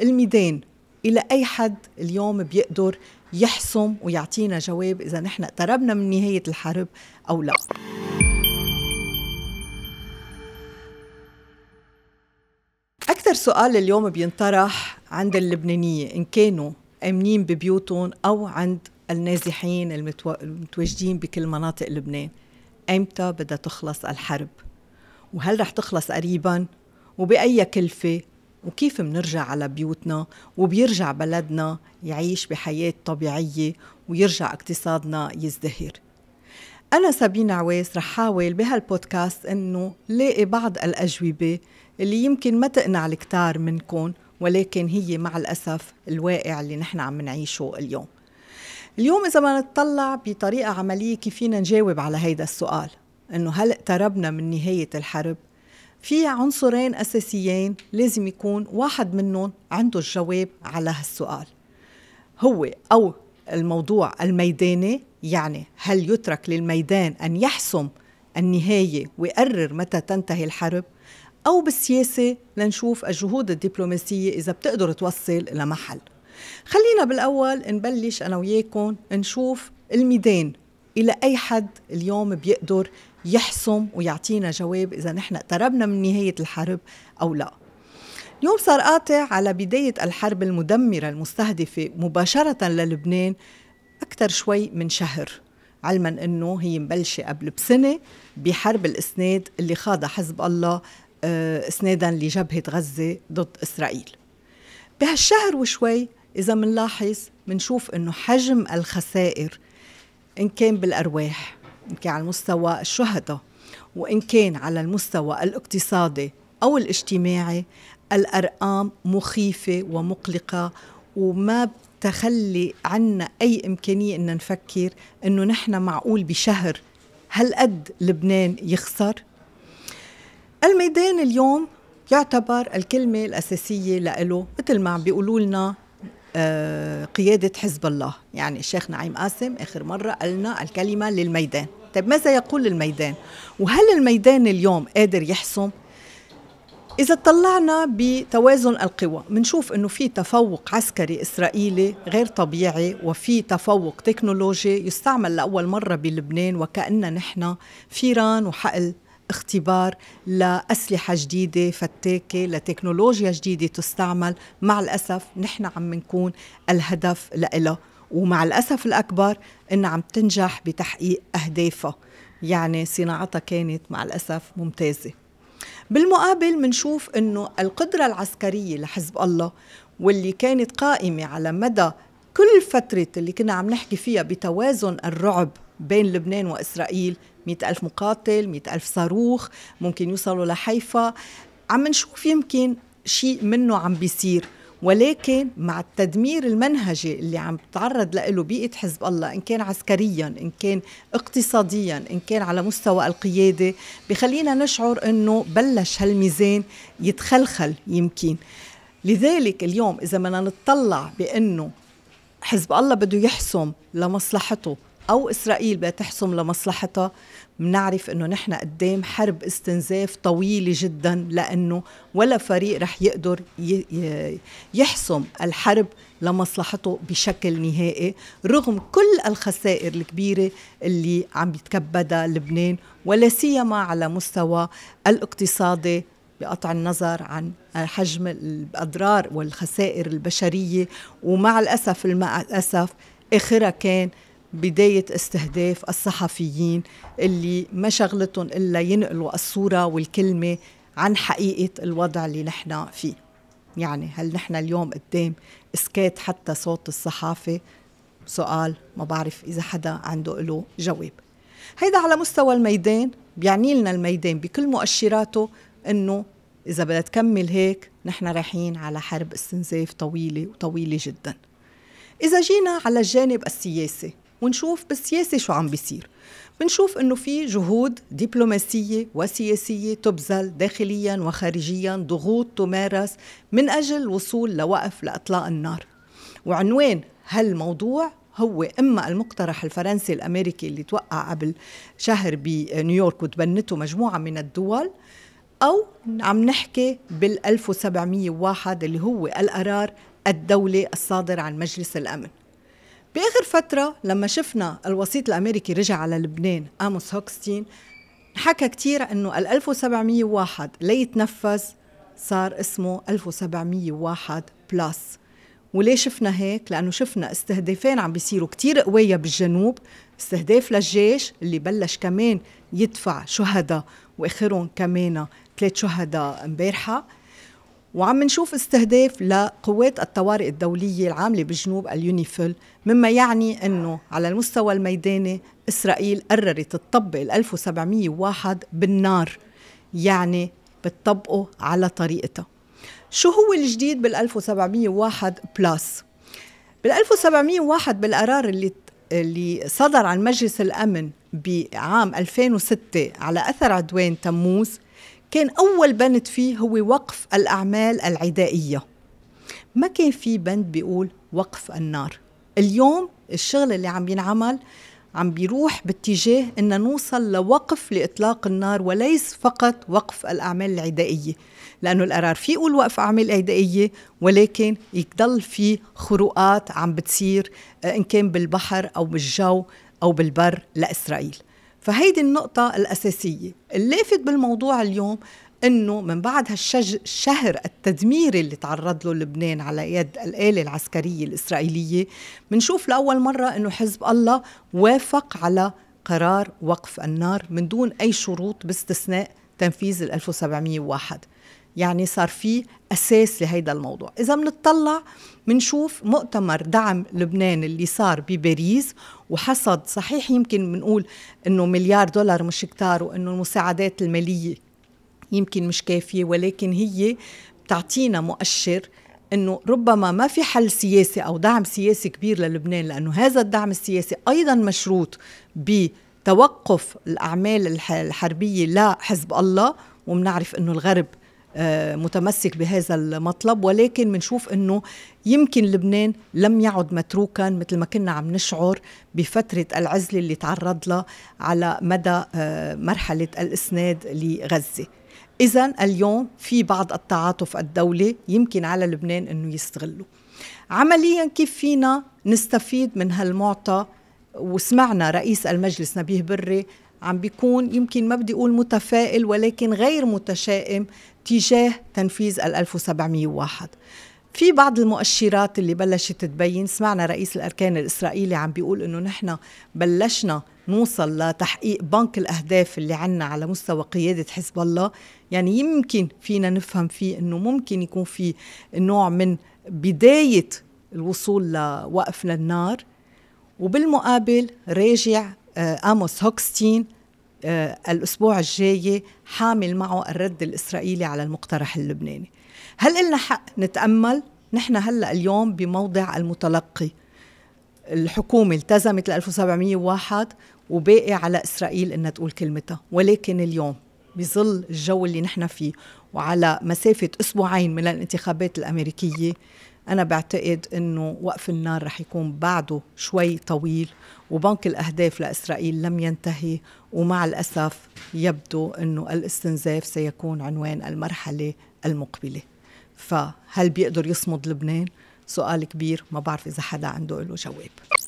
الميدان الى اي حد اليوم بيقدر يحسم ويعطينا جواب اذا نحن اقتربنا من نهايه الحرب او لا اكثر سؤال اليوم بينطرح عند اللبنانيه ان كانوا امنين ببيوتهم او عند النازحين المتواجدين بكل مناطق لبنان امتى بدها تخلص الحرب وهل رح تخلص قريبا وباي كلفه وكيف منرجع على بيوتنا وبيرجع بلدنا يعيش بحياة طبيعية ويرجع اقتصادنا يزدهر أنا سابين عويس رح حاول بهالبودكاست إنه لاقي بعض الأجوبة اللي يمكن ما تقنع الكتار منكم ولكن هي مع الأسف الواقع اللي نحن عم نعيشه اليوم اليوم إذا ما نتطلع بطريقة عملية كيف فينا نجاوب على هيدا السؤال إنه هل اقتربنا من نهاية الحرب في عنصرين أساسيين لازم يكون واحد منهم عنده الجواب على هالسؤال هو أو الموضوع الميداني يعني هل يترك للميدان أن يحسم النهاية ويقرر متى تنتهي الحرب أو بالسياسة لنشوف الجهود الدبلوماسية إذا بتقدر توصل لمحل خلينا بالأول نبلش أنا وياكم نشوف الميدان إلى أي حد اليوم بيقدر يحسم ويعطينا جواب إذا نحن اقتربنا من نهاية الحرب أو لا اليوم صار قاطع على بداية الحرب المدمرة المستهدفة مباشرة للبنان أكثر شوي من شهر علما أنه هي مبلشة قبل بسنة بحرب الإسناد اللي خاضها حزب الله آه، إسنادا لجبهة غزة ضد إسرائيل بهالشهر وشوي إذا منلاحظ منشوف أنه حجم الخسائر إن كان بالأرواح إن كان على مستوى الشهداء وإن كان على المستوى الاقتصادي أو الاجتماعي الأرقام مخيفة ومقلقة وما بتخلي عنا أي إمكانية إن نفكر إنه نحن معقول بشهر هالقد لبنان يخسر الميدان اليوم يعتبر الكلمة الأساسية لإله مثل ما عم بيقولوا لنا آه، قيادة حزب الله يعني الشيخ نعيم قاسم آخر مرة قالنا الكلمة للميدان طيب ماذا يقول الميدان وهل الميدان اليوم قادر يحسم إذا طلعنا بتوازن القوى بنشوف إنه في تفوق عسكري إسرائيلي غير طبيعي وفي تفوق تكنولوجي يستعمل لأول مرة بلبنان وكأننا نحن فيران وحقل اختبار لأسلحة جديدة فتاكة لتكنولوجيا جديدة تستعمل مع الأسف نحن عم نكون الهدف لإلها ومع الأسف الأكبر أنها عم تنجح بتحقيق أهدافها يعني صناعتها كانت مع الأسف ممتازة بالمقابل منشوف أنه القدرة العسكرية لحزب الله واللي كانت قائمة على مدى كل فترة اللي كنا عم نحكي فيها بتوازن الرعب بين لبنان وإسرائيل مئة ألف مقاتل مئة ألف صاروخ ممكن يوصلوا لحيفا عم نشوف يمكن شيء منه عم بيصير ولكن مع التدمير المنهجي اللي عم تتعرض له بيئه حزب الله ان كان عسكريا ان كان اقتصاديا ان كان على مستوى القياده بخلينا نشعر انه بلش هالميزان يتخلخل يمكن لذلك اليوم اذا بدنا نتطلع بانه حزب الله بده يحسم لمصلحته أو إسرائيل بدها تحسم لمصلحتها بنعرف انه نحن قدام حرب استنزاف طويله جدا لانه ولا فريق رح يقدر يحسم الحرب لمصلحته بشكل نهائي رغم كل الخسائر الكبيره اللي عم يتكبدها لبنان ولا سيما على مستوى الاقتصادي بقطع النظر عن حجم الاضرار والخسائر البشريه ومع الاسف الاسف اخرها كان بداية استهداف الصحفيين اللي ما شغلتهم إلا ينقلوا الصورة والكلمة عن حقيقة الوضع اللي نحن فيه يعني هل نحن اليوم قدام اسكات حتى صوت الصحافة سؤال ما بعرف إذا حدا عنده له جواب هيدا على مستوى الميدان بيعني لنا الميدان بكل مؤشراته انه اذا بدها تكمل هيك نحن رايحين على حرب استنزاف طويله وطويله جدا اذا جينا على الجانب السياسي ونشوف بالسياسه شو عم بيصير بنشوف انه في جهود دبلوماسيه وسياسيه تبذل داخليا وخارجيا ضغوط تمارس من اجل الوصول لوقف لاطلاق النار وعنوان هالموضوع هو اما المقترح الفرنسي الامريكي اللي توقع قبل شهر بنيويورك وتبنته مجموعه من الدول او عم نحكي بال 1701 اللي هو القرار الدولي الصادر عن مجلس الامن باخر فتره لما شفنا الوسيط الامريكي رجع على لبنان اموس هوكستين حكى كثير انه ال 1701 ليتنفذ صار اسمه 1701 بلس وليه شفنا هيك؟ لأنه شفنا استهدافين عم بيصيروا كتير قوية بالجنوب استهداف للجيش اللي بلش كمان يدفع شهداء وآخرهم كمان ثلاث شهداء امبارحة وعم نشوف استهداف لقوات الطوارئ الدولية العاملة بالجنوب اليونيفل مما يعني أنه على المستوى الميداني إسرائيل قررت تطبق ال 1701 بالنار يعني بتطبقه على طريقتها شو هو الجديد بال 1701 بلس؟ بال 1701 بالقرار اللي اللي صدر عن مجلس الامن بعام 2006 على اثر عدوان تموز كان أول بند فيه هو وقف الأعمال العدائية ما كان في بند بيقول وقف النار اليوم الشغل اللي عم ينعمل عم بيروح باتجاه ان نوصل لوقف لاطلاق النار وليس فقط وقف الاعمال العدائيه لانه القرار فيه يقول وقف اعمال عدائيه ولكن يضل في خروقات عم بتصير آه، ان كان بالبحر او بالجو او بالبر لاسرائيل فهيدي النقطة الأساسية اللافت بالموضوع اليوم انه من بعد هالشهر التدميري اللي تعرض له لبنان على يد الآلة العسكرية الإسرائيلية بنشوف لأول مرة انه حزب الله وافق على قرار وقف النار من دون أي شروط باستثناء تنفيذ ال 1701 يعني صار في أساس لهيدا الموضوع إذا بنطلع بنشوف مؤتمر دعم لبنان اللي صار بباريس وحصد صحيح يمكن بنقول أنه مليار دولار مش كتار وأنه المساعدات المالية يمكن مش كافية ولكن هي بتعطينا مؤشر انه ربما ما في حل سياسي او دعم سياسي كبير للبنان لانه هذا الدعم السياسي ايضا مشروط ب توقف الأعمال الحربية لحزب الله ومنعرف أنه الغرب آه، متمسك بهذا المطلب ولكن بنشوف انه يمكن لبنان لم يعد متروكا مثل ما كنا عم نشعر بفتره العزله اللي تعرض لها على مدى آه، مرحله الاسناد لغزه. اذا اليوم في بعض التعاطف الدولي يمكن على لبنان انه يستغله. عمليا كيف فينا نستفيد من هالمعطى وسمعنا رئيس المجلس نبيه بري عم بيكون يمكن ما بدي اقول متفائل ولكن غير متشائم تجاه تنفيذ ال 1701 في بعض المؤشرات اللي بلشت تبين سمعنا رئيس الاركان الاسرائيلي عم بيقول انه نحن بلشنا نوصل لتحقيق بنك الاهداف اللي عنا على مستوى قياده حزب الله يعني يمكن فينا نفهم فيه انه ممكن يكون في نوع من بدايه الوصول لوقف للنار وبالمقابل راجع آموس آه، هوكستين آه، الأسبوع الجاي حامل معه الرد الإسرائيلي على المقترح اللبناني هل إلنا حق نتأمل؟ نحن هلأ اليوم بموضع المتلقي الحكومة التزمت ل 1701 وباقي على إسرائيل إنها تقول كلمتها ولكن اليوم بظل الجو اللي نحن فيه وعلى مسافة أسبوعين من الانتخابات الأمريكية أنا بعتقد أنه وقف النار رح يكون بعده شوي طويل وبنك الأهداف لإسرائيل لم ينتهي ومع الأسف يبدو أنه الاستنزاف سيكون عنوان المرحلة المقبلة فهل بيقدر يصمد لبنان؟ سؤال كبير ما بعرف إذا حدا عنده له جواب